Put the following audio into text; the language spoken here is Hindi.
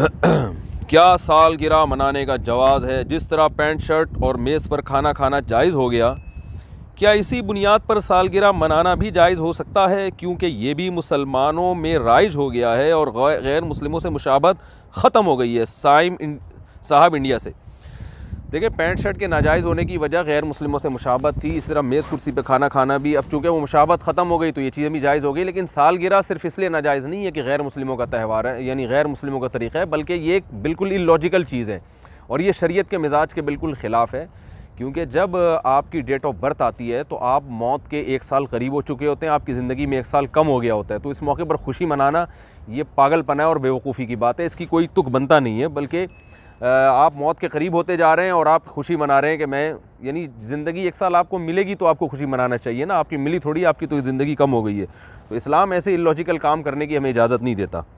क्या सालगिरह मनाने का जवाज़ है जिस तरह पैंट शर्ट और मेज़ पर खाना खाना जायज़ हो गया क्या इसी बुनियाद पर सालगिरह मनाना भी जायज़ हो सकता है क्योंकि ये भी मुसलमानों में राइज हो गया है और गैर मुस्लिमों से मुशाबत ख़त्म हो गई है साइम साहब इंडिया से देखिए पैंट शर्ट के नाजायज़ होने की वजह गैर मुस्लिमों से मुशाबत थी इस तरह मेज़ कुर्सी पे खाना खाना भी अब चूँकि वो मुशाबत ख़त्म हो गई तो ये चीज़ें भी जायज़ हो गई लेकिन सालगिरह सिर्फ इसलिए नाजायज़ नहीं है कि गैर मुस्लिमों का त्यौहार है यानी गैर मुस्लिमों का तरीका है बल्कि ये एक बिल्कुल इलॉजिकल चीज़ है और ये शरीयत के मिजाज के बिल्कुल ख़िलाफ़ है क्योंकि जब आपकी डेट ऑफ बर्थ आती है तो आप मौत के एक साल करीब हो चुके होते हैं आपकी ज़िंदगी में एक साल कम हो गया होता है तो इस मौके पर खुशी मनाना ये पागलपना है और बेवकूफ़ी की बात है इसकी कोई तुक बनता नहीं है बल्कि आप मौत के करीब होते जा रहे हैं और आप खुशी मना रहे हैं कि मैं यानी ज़िंदगी एक साल आपको मिलेगी तो आपको खुशी मनाना चाहिए ना आपकी मिली थोड़ी आपकी तो ज़िंदगी कम हो गई है तो इस्लाम ऐसे इलॉजिकल काम करने की हमें इजाज़त नहीं देता